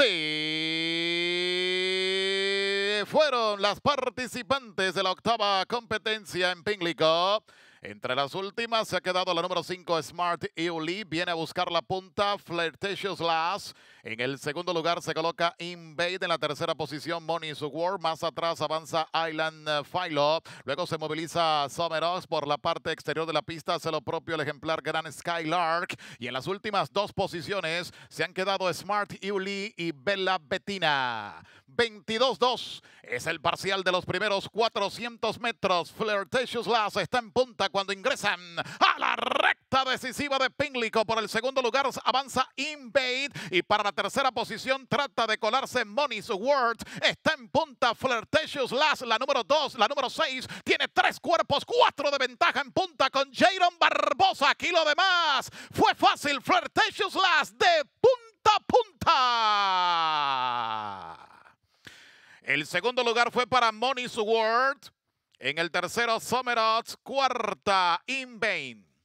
Sí, fueron las participantes de la octava competencia en Pinglico. Entre las últimas se ha quedado la número 5 Smart Euli. Viene a buscar la punta Flirtatious Last. En el segundo lugar se coloca Invade. En la tercera posición, Money War. Más atrás avanza Island eh, Philo. Luego se moviliza someros por la parte exterior de la pista. Hace lo propio el ejemplar Gran Skylark. Y en las últimas dos posiciones se han quedado Smart Yuli y Bella Bettina. 22-2 es el parcial de los primeros 400 metros. Flirtatious Lass está en punta cuando ingresan a la recta decisiva de Pinglico Por el segundo lugar avanza Invade. Y para la tercera posición trata de colarse Money's World. Está en punta Flirtatious Last. la número 2, la número 6. Tiene tres cuerpos, cuatro de ventaja en punta con Jaron Barbosa. Aquí lo demás fue fácil. Flirtatious Last. de punta a punta. El segundo lugar fue para Money's World. En el tercero, Somerot. Cuarta, Invade.